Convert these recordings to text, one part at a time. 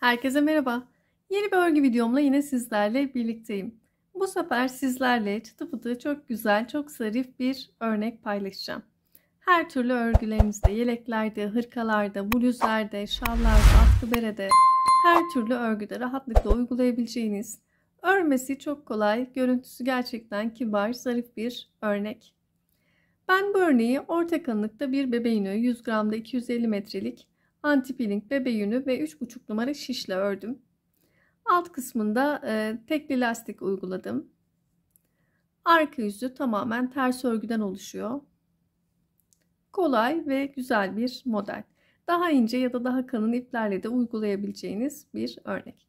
Herkese merhaba. Yeni bir örgü videomla yine sizlerle birlikteyim. Bu sefer sizlerle çıtı pıtı çok güzel, çok zarif bir örnek paylaşacağım. Her türlü örgülerimizde, yeleklerde, hırkalarda, bluzlarda, şallarda, atkı her türlü örgüde rahatlıkla uygulayabileceğiniz, örmesi çok kolay, görüntüsü gerçekten kibar, zarif bir örnek. Ben bu örneği orta kalınlıkta bir bebe yünü 100 gramda 250 metrelik antipiling bebe yünü ve 3,5 numara şişle ördüm. Alt kısmında e, tekli lastik uyguladım. Arka yüzü tamamen ters örgüden oluşuyor. Kolay ve güzel bir model. Daha ince ya da daha kalın iplerle de uygulayabileceğiniz bir örnek.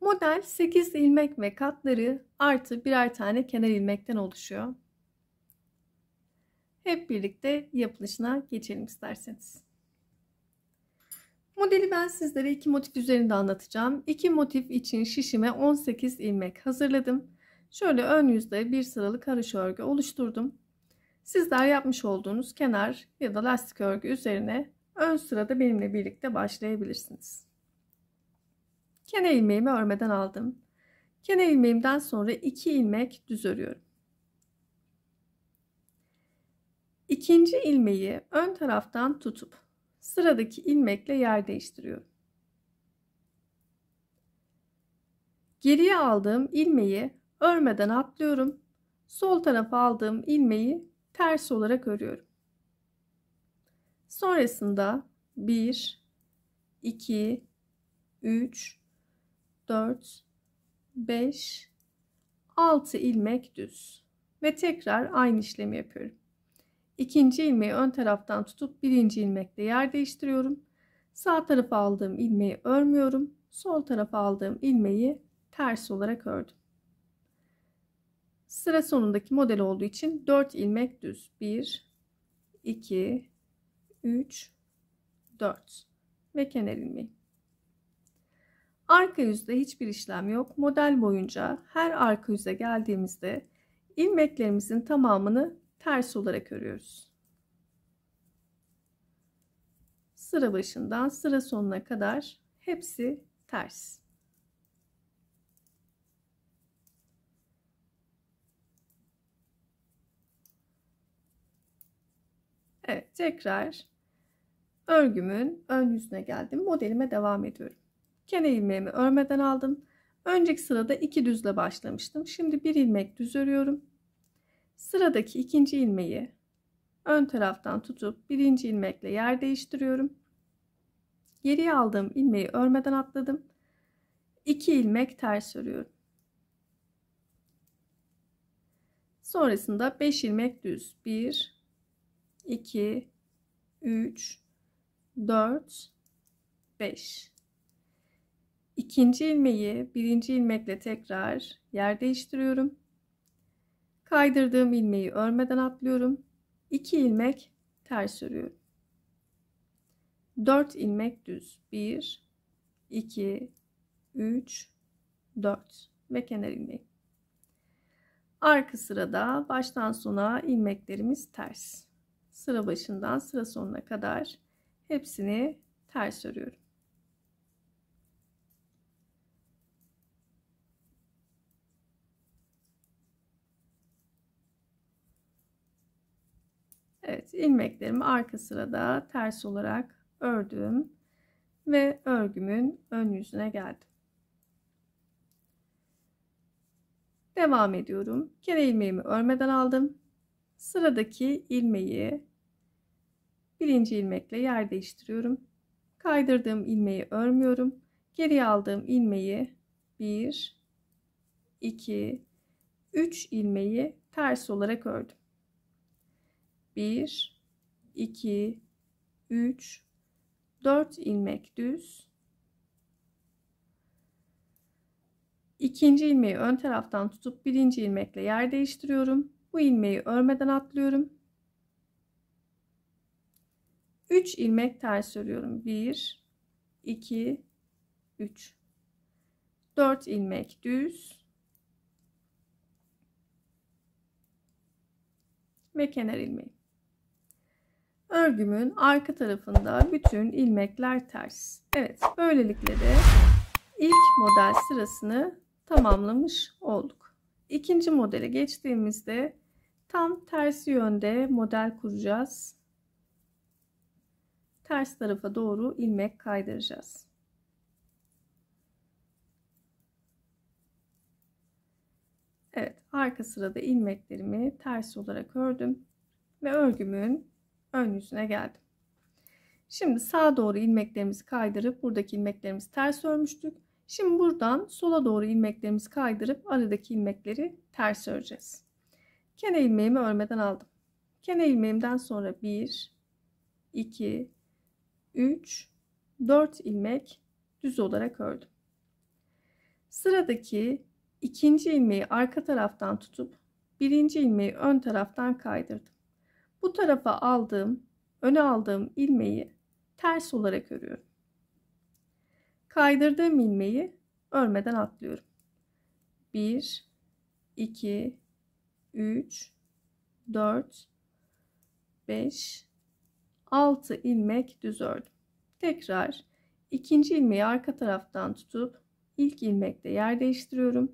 Model 8 ilmek ve katları artı birer tane kenar ilmekten oluşuyor. Hep birlikte yapılışına geçelim isterseniz. Modeli ben sizlere iki motif üzerinde anlatacağım. İki motif için şişime 18 ilmek hazırladım. Şöyle ön yüzde bir sıralı karış örgü oluşturdum. Sizler yapmış olduğunuz kenar ya da lastik örgü üzerine ön sırada benimle birlikte başlayabilirsiniz. Kene ilmeğimi örmeden aldım. Kene ilmeğimden sonra 2 ilmek düz örüyorum. İkinci ilmeği ön taraftan tutup sıradaki ilmekle yer değiştiriyorum. Geriye aldığım ilmeği örmeden atlıyorum. Sol tarafa aldığım ilmeği ters olarak örüyorum. Sonrasında 1 2 3 4 5 6 ilmek düz ve tekrar aynı işlemi yapıyorum. İkinci ilmeği ön taraftan tutup birinci ilmekle yer değiştiriyorum. Sağ tarafa aldığım ilmeği örmüyorum. Sol tarafa aldığım ilmeği ters olarak ördüm. Sıra sonundaki model olduğu için 4 ilmek düz. 1 2 3 4 ve kenar ilmeği. Arka yüzde hiçbir işlem yok. Model boyunca her arka yüze geldiğimizde ilmeklerimizin tamamını ters olarak örüyoruz. Sıra başından sıra sonuna kadar hepsi ters. Evet tekrar örgümün ön yüzüne geldim. Modelime devam ediyorum. Kenar ilmeğimi örmeden aldım. Önceki sırada iki düzle başlamıştım. Şimdi bir ilmek düz örüyorum. Sıradaki ikinci ilmeği ön taraftan tutup birinci ilmekle yer değiştiriyorum. Geriye aldığım ilmeği örmeden atladım. 2 ilmek ters örüyorum. Sonrasında 5 ilmek düz. 1 2 3 4 5 İkinci ilmeği birinci ilmekle tekrar yer değiştiriyorum. Kaydırdığım ilmeği örmeden atlıyorum. 2 ilmek ters örüyorum. 4 ilmek düz. 1 2 3 4 ve kenar ilmeği. Arka sırada baştan sona ilmeklerimiz ters. Sıra başından sıra sonuna kadar hepsini ters örüyorum. ilmeklerimi arka sırada ters olarak ördüm ve örgümün ön yüzüne geldim. Devam ediyorum. Kere ilmeğimi örmeden aldım. Sıradaki ilmeği birinci ilmekle yer değiştiriyorum. Kaydırdığım ilmeği örmüyorum. Geri aldığım ilmeği 1 2 3 ilmeği ters olarak ördüm. 1 2 3 4 ilmek düz ikinci ilmeği ön taraftan tutup birinci ilmekle yer değiştiriyorum bu ilmeği örmeden atlıyorum 3 ilmek ters örüyorum 1 2 3 4 ilmek düz ve kenar ilmeği örgümün arka tarafında bütün ilmekler ters. Evet böylelikle de ilk model sırasını tamamlamış olduk. İkinci modele geçtiğimizde tam tersi yönde model kuracağız. Ters tarafa doğru ilmek kaydıracağız. Evet arka sırada ilmeklerimi ters olarak ördüm ve örgümün ön yüzüne geldim. Şimdi sağa doğru ilmeklerimizi kaydırıp buradaki ilmeklerimizi ters örmüştük. Şimdi buradan sola doğru ilmeklerimizi kaydırıp aradaki ilmekleri ters öreceğiz. Kene ilmeğimi örmeden aldım. Kene ilmeğimden sonra 1, 2, 3, 4 ilmek düz olarak ördüm. Sıradaki ikinci ilmeği arka taraftan tutup birinci ilmeği ön taraftan kaydırdım bu tarafa aldığım, öne aldığım ilmeği ters olarak örüyorum. Kaydırdığım ilmeği örmeden atlıyorum. 1 2 3 4 5 6 ilmek düz ördüm. Tekrar ikinci ilmeği arka taraftan tutup ilk ilmekte yer değiştiriyorum.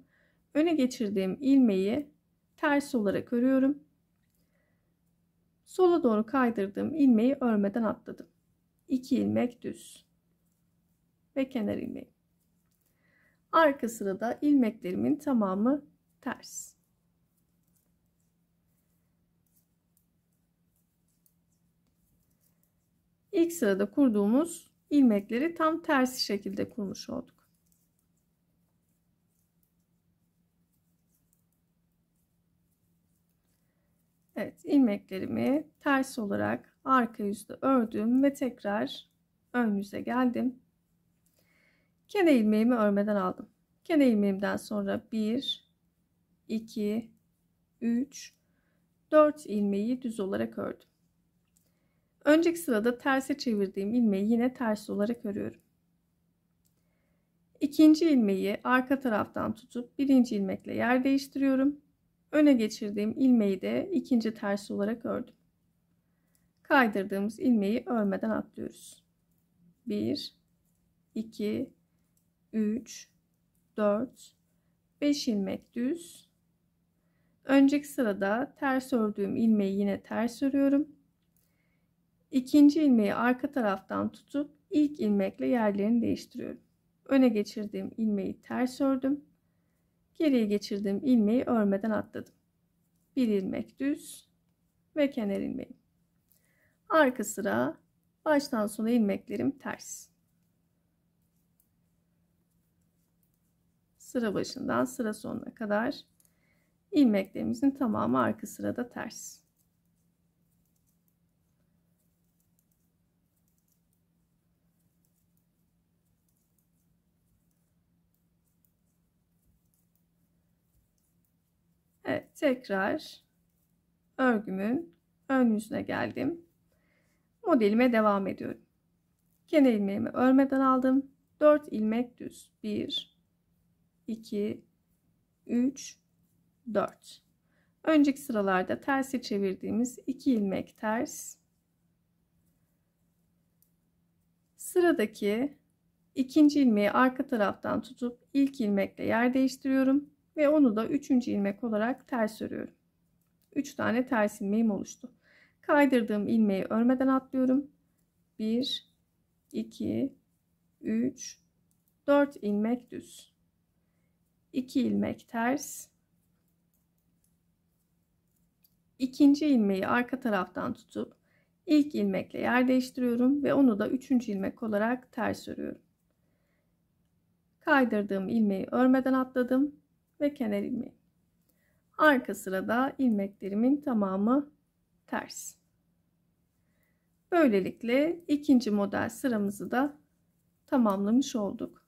Öne geçirdiğim ilmeği ters olarak örüyorum Sola doğru kaydırdığım ilmeği örmeden atladım. 2 ilmek düz ve kenar ilmeği. Arka sırada ilmeklerimin tamamı ters. İlk sırada kurduğumuz ilmekleri tam tersi şekilde kurmuş olduk. Evet ilmeklerimi ters olarak arka yüzde ördüm ve tekrar ön yüze geldim. Kene ilmeğimi örmeden aldım. Kene ilmeğimden sonra 1, 2, 3, 4 ilmeği düz olarak ördüm. Önceki sırada terse çevirdiğim ilmeği yine ters olarak örüyorum. İkinci ilmeği arka taraftan tutup birinci ilmekle yer değiştiriyorum. Öne geçirdiğim ilmeği de ikinci ters olarak ördüm. Kaydırdığımız ilmeği örmeden atlıyoruz. 1 2 3 4 5 ilmek düz. Önceki sırada ters ördüğüm ilmeği yine ters örüyorum. İkinci ilmeği arka taraftan tutup ilk ilmekle yerlerini değiştiriyorum. Öne geçirdiğim ilmeği ters ördüm geriye geçirdiğim ilmeği örmeden atladım. Bir ilmek düz ve kenar ilmeği. Arka sıra baştan sona ilmeklerim ters. Sıra başından sıra sonuna kadar ilmeklerimizin tamamı arka sırada ters. Evet, tekrar örgümün ön yüzüne geldim. Modelime devam ediyorum. Kenar ilmeğimi örmeden aldım. 4 ilmek düz. 1 2 3 4. Önceki sıralarda tersi çevirdiğimiz 2 ilmek ters. Sıradaki ikinci ilmeği arka taraftan tutup ilk ilmekle yer değiştiriyorum ve onu da üçüncü ilmek olarak ters örüyorum. Üç tane ters ilmeğim oluştu. Kaydırdığım ilmeği örmeden atlıyorum. Bir, iki, üç, dört ilmek düz. İki ilmek ters. İkinci ilmeği arka taraftan tutup ilk ilmekle yer değiştiriyorum ve onu da üçüncü ilmek olarak ters örüyorum. Kaydırdığım ilmeği örmeden atladım ve kenar ilmeği. Arka sırada ilmeklerimin tamamı ters. Böylelikle ikinci model sıramızı da tamamlamış olduk.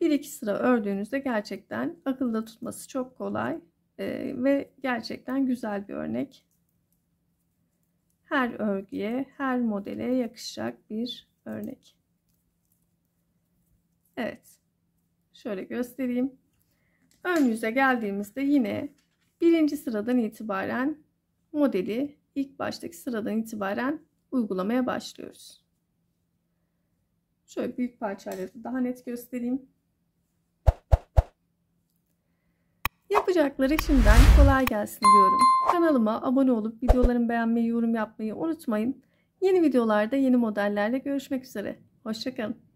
Bir iki sıra ördüğünüzde gerçekten akılda tutması çok kolay e, ve gerçekten güzel bir örnek. Her örgüye, her modele yakışacak bir örnek. Evet. Şöyle göstereyim. Ön yüze geldiğimizde yine birinci sıradan itibaren modeli ilk baştaki sıradan itibaren uygulamaya başlıyoruz. Şöyle büyük parçaları daha net göstereyim. Yapacakları şimdiden kolay gelsin diyorum. Kanalıma abone olup videolarımı beğenmeyi, yorum yapmayı unutmayın. Yeni videolarda yeni modellerle görüşmek üzere. Hoşçakalın.